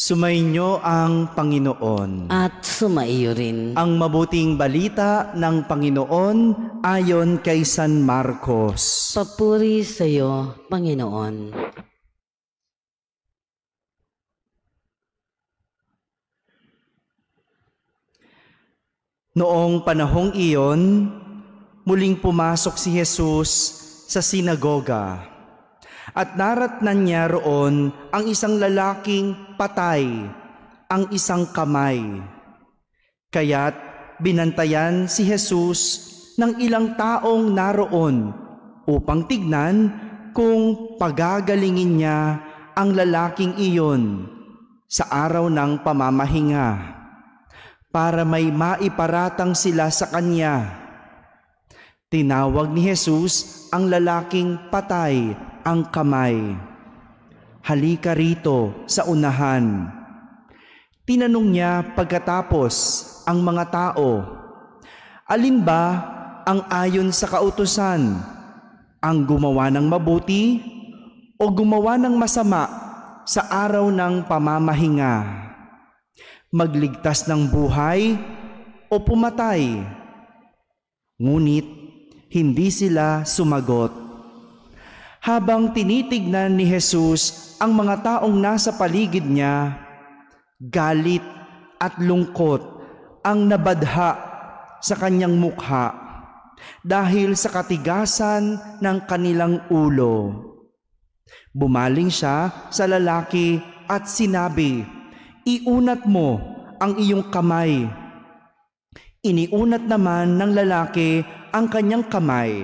Sumainyo ang Panginoon. At sumaiyo rin. Ang mabuting balita ng Panginoon ayon kay San Marcos. Papuri sa iyo, Panginoon. Noong panahong iyon, muling pumasok si Jesus sa sinagoga at naratnan niya roon ang isang lalaking patay, ang isang kamay. Kaya't binantayan si Jesus ng ilang taong naroon upang tignan kung pagagalingin niya ang lalaking iyon sa araw ng pamamahinga para may maiparatang sila sa kanya Tinawag ni Jesus ang lalaking patay ang kamay. Halika rito sa unahan. Tinanong niya pagkatapos ang mga tao, Alin ba ang ayon sa kautusan? Ang gumawa ng mabuti o gumawa ng masama sa araw ng pamamahinga? Magligtas ng buhay o pumatay? Ngunit hindi sila sumagot. Habang tinitignan ni Jesus ang mga taong nasa paligid niya, galit at lungkot ang nabadha sa kanyang mukha dahil sa katigasan ng kanilang ulo. Bumaling siya sa lalaki at sinabi, Iunat mo ang iyong kamay. Iniunat naman ng lalaki ang kanyang kamay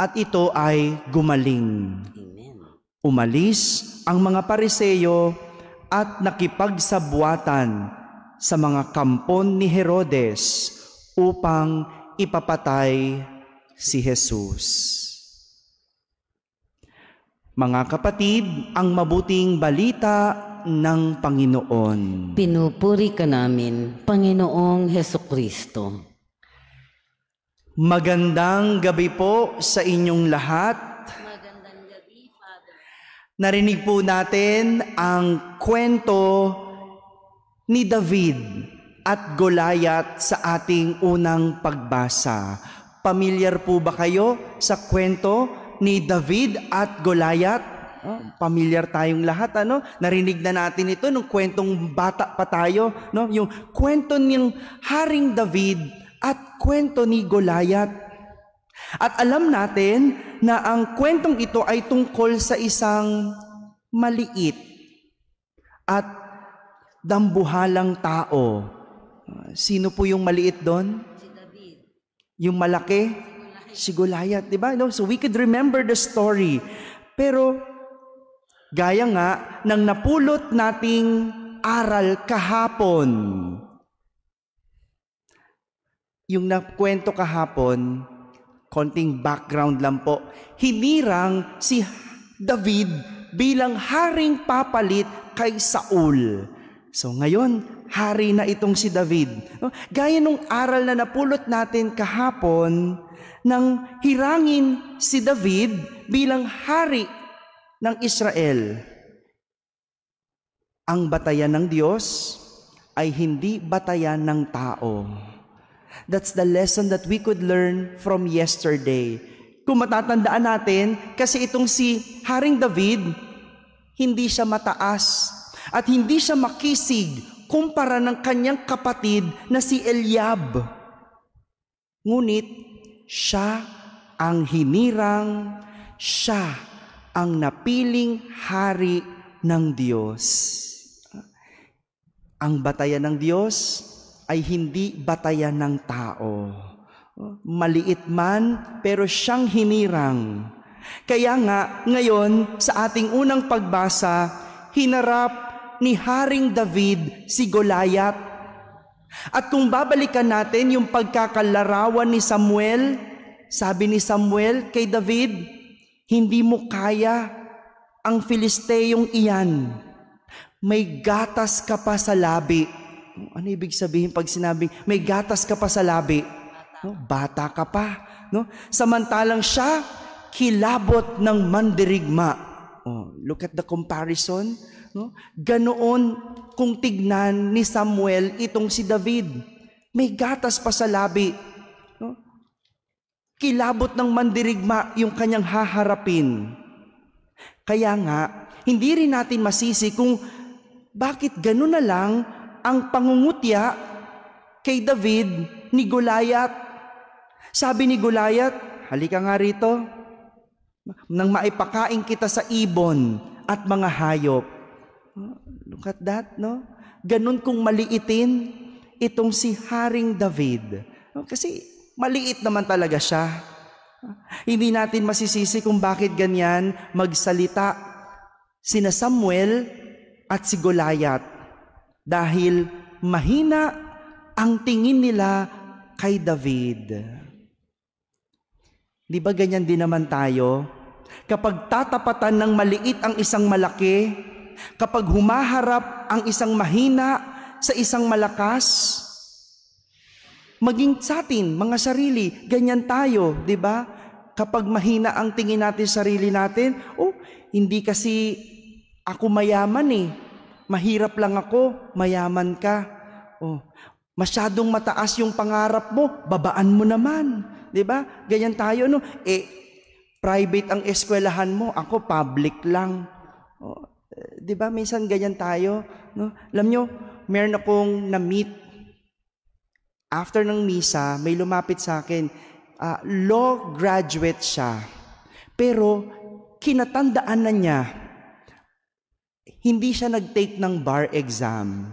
at ito ay gumaling. Amen. Umalis ang mga pariseyo at nakipagsabuatan sa mga kampon ni Herodes upang ipapatay si Jesus. Mga kapatid, ang mabuting balita ng Panginoon. Pinupuri ka namin, Panginoong Heso Kristo. Magandang gabi po sa inyong lahat. Magandang gabi, Father. Narinig po natin ang kwento ni David at Goliath sa ating unang pagbasa. Pamilyar po ba kayo sa kwento ni David at Goliath? Oh, pamilyar tayong lahat ano narinig na natin ito nung kwentong bata pa tayo no yung kwento ng Haring David at kwento ni Goliath. At alam natin na ang kwentong ito ay tungkol sa isang maliit at dambuhalang tao. Sino po yung maliit doon? Si David. Yung malaki? Si Goliath, di ba? No? So we could remember the story. Pero gaya nga ng napulot nating aral kahapon, yung nakwento kahapon, konting background lang po, hinirang si David bilang haring papalit kay Saul. So ngayon, hari na itong si David. Oh, gaya nung aral na napulot natin kahapon, nang hirangin si David bilang hari ng Israel. Ang batayan ng Diyos ay hindi batayan ng tao. That's the lesson that we could learn from yesterday. Kung matatandaan natin, kasi itong si Haring David, hindi siya mataas at hindi siya makisig kumpara ng kanyang kapatid na si Eliab. Ngunit siya ang hinirang, siya ang napiling hari ng Diyos. Ang batayan ng Diyos ay hindi batayan ng tao. Maliit man, pero siyang hinirang. Kaya nga, ngayon, sa ating unang pagbasa, hinarap ni Haring David si Goliath. At kung babalikan natin yung pagkakalarawan ni Samuel, sabi ni Samuel kay David, hindi mo kaya ang Filisteyong iyan. May gatas ka pa sa labi. Ano ibig sabihin pag sinabing may gatas ka pa sa labi? No? Bata ka pa. No? Samantalang siya, kilabot ng mandirigma. Oh, look at the comparison. No? Ganoon kung tignan ni Samuel itong si David. May gatas pa sa labi. No? Kilabot ng mandirigma yung kanyang haharapin. Kaya nga, hindi rin natin masisi kung bakit ganun na lang ang pangungutya kay David ni Goliath. Sabi ni Goliath, halika nga rito, nang maipakain kita sa ibon at mga hayop. Look at that, no? Ganun kung maliitin itong si Haring David. Kasi maliit naman talaga siya. Hindi natin masisisi kung bakit ganyan magsalita sina Samuel at si Goliath dahil mahina ang tingin nila kay David. Di ba ganyan din naman tayo? Kapag tatapatan ng maliit ang isang malaki, kapag humaharap ang isang mahina sa isang malakas, maging sa atin, mga sarili, ganyan tayo, di ba? Kapag mahina ang tingin natin sa sarili natin, oh, hindi kasi ako mayaman eh mahirap lang ako, mayaman ka. Oh, masyadong mataas yung pangarap mo, babaan mo naman. 'Di ba? Ganyan tayo no. Eh private ang eskwelahan mo, ako public lang. Oh, eh, 'di ba? Minsan ganyan tayo, no? Alam nyo, meron akong na-meet after ng misa, may lumapit sa akin, uh, law graduate siya. Pero kinatandaan na niya hindi siya nag-take ng bar exam.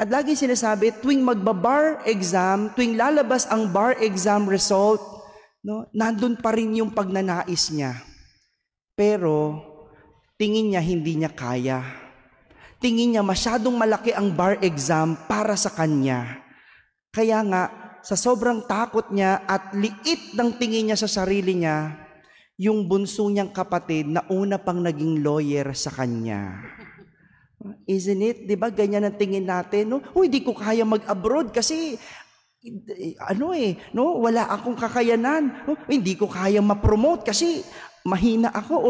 At lagi sinasabi, tuwing magbabar exam, tuwing lalabas ang bar exam result, no, nandun pa rin yung pagnanais niya. Pero, tingin niya hindi niya kaya. Tingin niya masyadong malaki ang bar exam para sa kanya. Kaya nga, sa sobrang takot niya at liit ng tingin niya sa sarili niya, yung bunso niyang kapatid na una pang naging lawyer sa kanya. Isn't it? Di ba ganyan ang tingin natin? No? Uy, di ko kaya mag-abroad kasi ano eh, no? wala akong kakayanan. No? Hindi ko kaya ma-promote kasi mahina ako o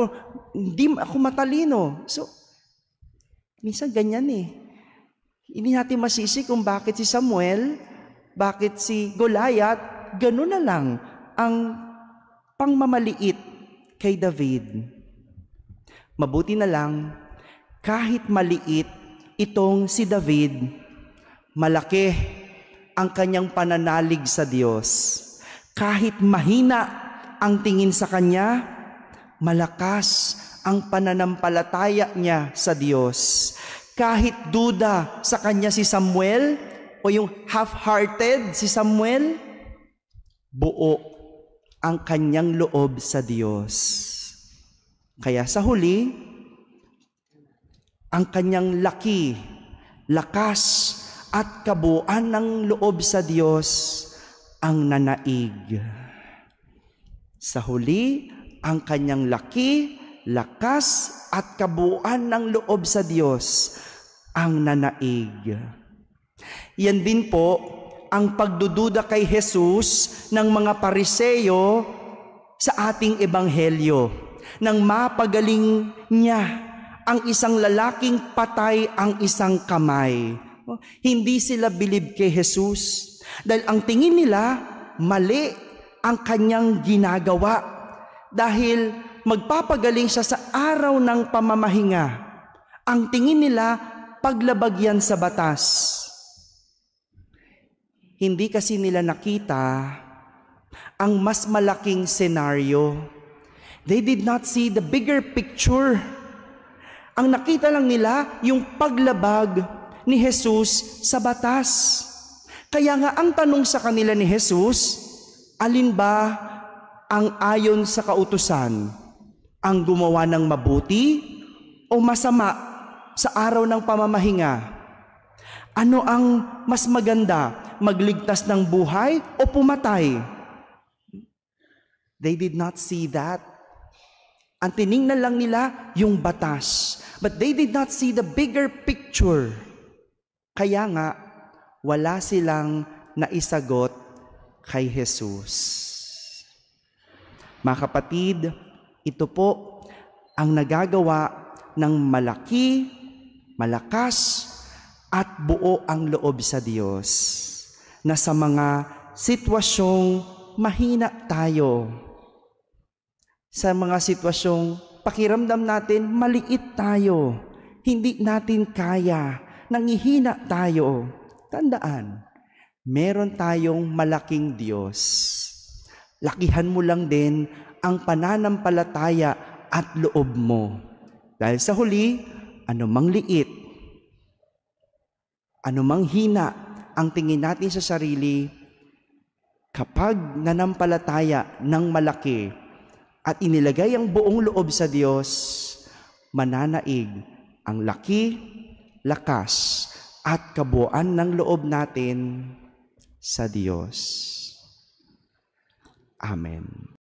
hindi ako matalino. So, minsan ganyan eh. Hindi natin masisi kung bakit si Samuel, bakit si Goliath, ganun na lang ang pangmamaliit kay David. Mabuti na lang kahit maliit itong si David, malaki ang kanyang pananalig sa Diyos. Kahit mahina ang tingin sa kanya, malakas ang pananampalataya niya sa Diyos. Kahit duda sa kanya si Samuel o yung half-hearted si Samuel, buo ang kanyang loob sa Diyos. Kaya sa huli, ang kanyang laki, lakas, at kabuuan ng loob sa Diyos ang nanaig. Sa huli, ang kanyang laki, lakas, at kabuuan ng loob sa Diyos ang nanaig. Yan din po ang pagdududa kay Jesus ng mga pariseyo sa ating ebanghelyo nang mapagaling niya ang isang lalaking patay ang isang kamay. Hindi sila bilib kay Jesus. Dahil ang tingin nila, mali ang kanyang ginagawa. Dahil magpapagaling siya sa araw ng pamamahinga. Ang tingin nila, paglabag yan sa batas. Hindi kasi nila nakita ang mas malaking senaryo. They did not see the bigger picture ang nakita lang nila yung paglabag ni Jesus sa batas. Kaya nga ang tanong sa kanila ni Jesus, alin ba ang ayon sa kautusan? Ang gumawa ng mabuti o masama sa araw ng pamamahinga? Ano ang mas maganda, magligtas ng buhay o pumatay? They did not see that. Ang tiningnan lang nila yung batas. But they did not see the bigger picture. Kaya nga, wala silang naisagot kay Jesus. Mga kapatid, ito po ang nagagawa ng malaki, malakas, at buo ang loob sa Diyos na sa mga sitwasyong mahina tayo, sa mga sitwasyong pakiramdam natin maliit tayo, hindi natin kaya, nangihina tayo. Tandaan, meron tayong malaking Diyos. Lakihan mo lang din ang pananampalataya at loob mo. Dahil sa huli, anumang liit, anumang hina ang tingin natin sa sarili, kapag nanampalataya ng malaki, at inilagay ang buong loob sa Diyos, mananaig ang laki, lakas, at kabuuan ng loob natin sa Diyos. Amen.